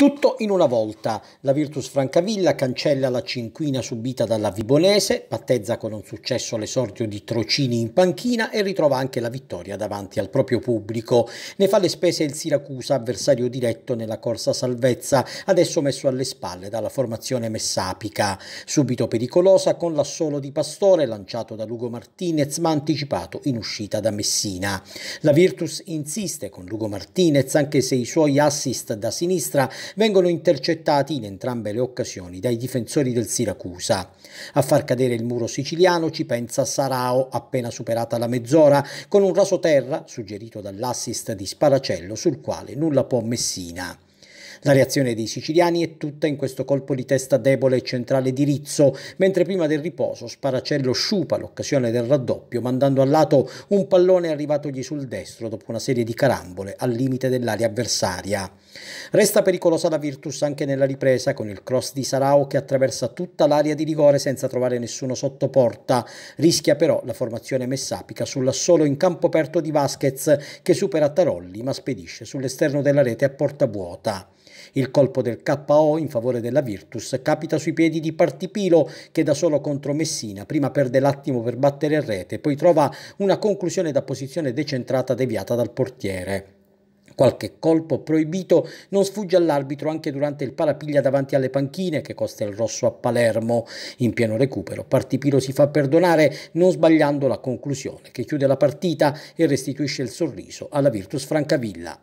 Tutto in una volta. La Virtus Francavilla cancella la cinquina subita dalla Vibonese, battezza con un successo l'esordio di Trocini in panchina e ritrova anche la vittoria davanti al proprio pubblico. Ne fa le spese il Siracusa, avversario diretto nella corsa salvezza, adesso messo alle spalle dalla formazione messapica. Subito pericolosa con l'assolo di Pastore lanciato da Lugo Martinez ma anticipato in uscita da Messina. La Virtus insiste con Lugo Martinez anche se i suoi assist da sinistra vengono intercettati in entrambe le occasioni dai difensori del Siracusa. A far cadere il muro siciliano ci pensa Sarao appena superata la mezz'ora con un raso terra suggerito dall'assist di Sparacello sul quale nulla può Messina. La reazione dei siciliani è tutta in questo colpo di testa debole e centrale di Rizzo, mentre prima del riposo Sparacello sciupa l'occasione del raddoppio mandando a lato un pallone arrivatogli sul destro dopo una serie di carambole al limite dell'area avversaria. Resta pericolosa la Virtus anche nella ripresa con il cross di Sarao che attraversa tutta l'area di rigore senza trovare nessuno sotto porta. Rischia però la formazione messapica sull'assolo in campo aperto di Vasquez che supera Tarolli ma spedisce sull'esterno della rete a porta vuota. Il colpo del KO in favore della Virtus capita sui piedi di Partipilo che da solo contro Messina prima perde l'attimo per battere rete, poi trova una conclusione da posizione decentrata deviata dal portiere. Qualche colpo proibito non sfugge all'arbitro anche durante il parapiglia davanti alle panchine che costa il rosso a Palermo. In pieno recupero Partipilo si fa perdonare non sbagliando la conclusione che chiude la partita e restituisce il sorriso alla Virtus Francavilla.